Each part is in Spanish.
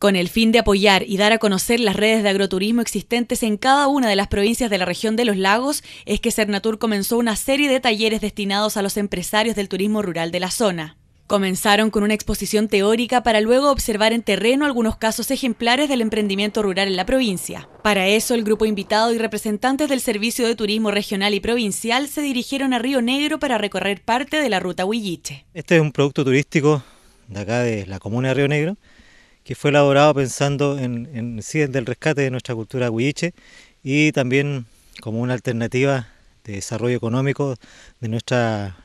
con el fin de apoyar y dar a conocer las redes de agroturismo existentes en cada una de las provincias de la región de los lagos, es que Cernatur comenzó una serie de talleres destinados a los empresarios del turismo rural de la zona. Comenzaron con una exposición teórica para luego observar en terreno algunos casos ejemplares del emprendimiento rural en la provincia. Para eso, el grupo invitado y representantes del Servicio de Turismo Regional y Provincial se dirigieron a Río Negro para recorrer parte de la ruta Huilliche. Este es un producto turístico de acá de la comuna de Río Negro, que fue elaborado pensando en, en del rescate de nuestra cultura huilliche y también como una alternativa de desarrollo económico de nuestra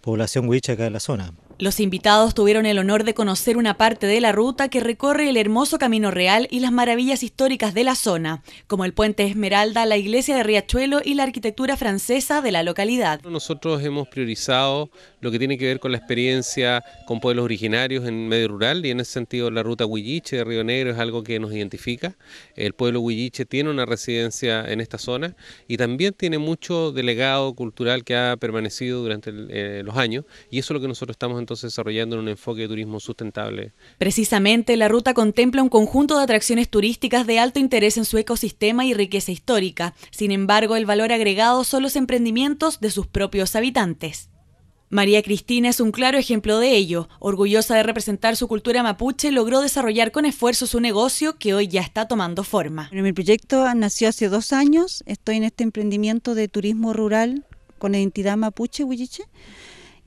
población huilliche acá en la zona. Los invitados tuvieron el honor de conocer una parte de la ruta que recorre el hermoso Camino Real y las maravillas históricas de la zona, como el Puente Esmeralda, la iglesia de Riachuelo y la arquitectura francesa de la localidad. Nosotros hemos priorizado lo que tiene que ver con la experiencia con pueblos originarios en medio rural y en ese sentido la ruta Huilliche de Río Negro es algo que nos identifica. El pueblo Huilliche tiene una residencia en esta zona y también tiene mucho delegado cultural que ha permanecido durante eh, los años y eso es lo que nosotros estamos en desarrollando un enfoque de turismo sustentable. Precisamente, la ruta contempla un conjunto de atracciones turísticas de alto interés en su ecosistema y riqueza histórica. Sin embargo, el valor agregado son los emprendimientos de sus propios habitantes. María Cristina es un claro ejemplo de ello. Orgullosa de representar su cultura mapuche, logró desarrollar con esfuerzo su negocio que hoy ya está tomando forma. mi proyecto nació hace dos años. Estoy en este emprendimiento de turismo rural con identidad mapuche, Huilliche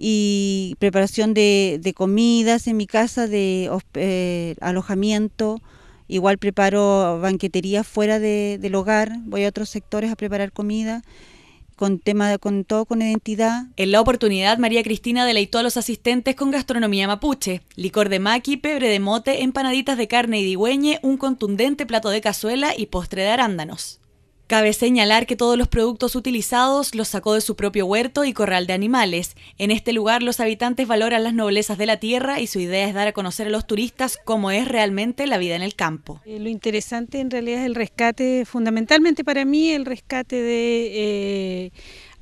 y preparación de, comidas en mi casa, de eh, alojamiento. Igual preparo banquetería fuera del hogar, voy a otros sectores a preparar comida con tema con todo con identidad. En la oportunidad, María Cristina deleitó a los asistentes con gastronomía mapuche, licor de maqui, pebre de mote, empanaditas de carne y digüeñe, un contundente plato de cazuela y postre de arándanos. Cabe señalar que todos los productos utilizados los sacó de su propio huerto y corral de animales. En este lugar los habitantes valoran las noblezas de la tierra y su idea es dar a conocer a los turistas cómo es realmente la vida en el campo. Eh, lo interesante en realidad es el rescate, fundamentalmente para mí el rescate de... Eh,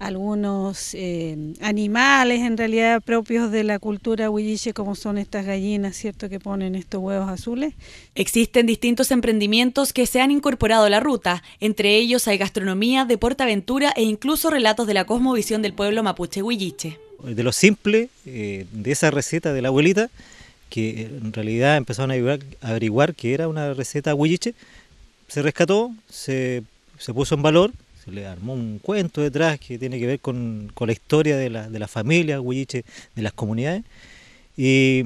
algunos eh, animales en realidad propios de la cultura huilliche, como son estas gallinas, ¿cierto?, que ponen estos huevos azules. Existen distintos emprendimientos que se han incorporado a la ruta. Entre ellos hay gastronomía, deporte-aventura... e incluso relatos de la cosmovisión del pueblo mapuche huilliche. Eh, de lo simple, eh, de esa receta de la abuelita, que en realidad empezaron a averiguar, que era una receta huilliche, se rescató, se, se puso en valor se le armó un cuento detrás que tiene que ver con, la historia de la, de familia huilliche, de las comunidades. Y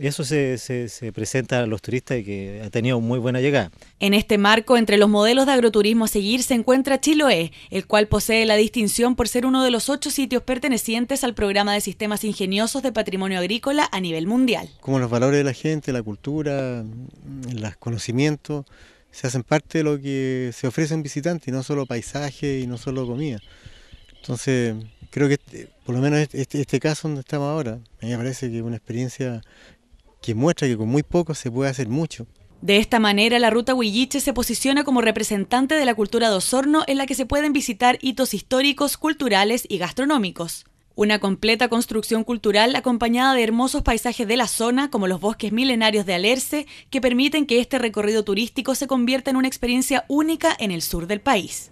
eso se, se, presenta a los turistas y que ha tenido muy buena llegada. En este marco, entre los modelos de agroturismo a seguir se encuentra Chiloé, el cual posee la distinción por ser uno de los ocho sitios pertenecientes al programa de sistemas ingeniosos de patrimonio agrícola a nivel mundial. Como los valores de la gente, la cultura, los conocimientos se hacen parte de lo que se ofrece a un visitante, y no solo paisaje y no solo comida. Entonces, creo que este, por lo menos este, este, este, caso donde estamos ahora, a mí me parece que es una experiencia que muestra que con muy poco se puede hacer mucho. De esta manera, la ruta Huilliche se posiciona como representante de la cultura de Osorno en la que se pueden visitar hitos históricos, culturales y gastronómicos. Una completa construcción cultural acompañada de hermosos paisajes de la zona, como los bosques milenarios de Alerce, que permiten que este recorrido turístico se convierta en una experiencia única en el sur del país.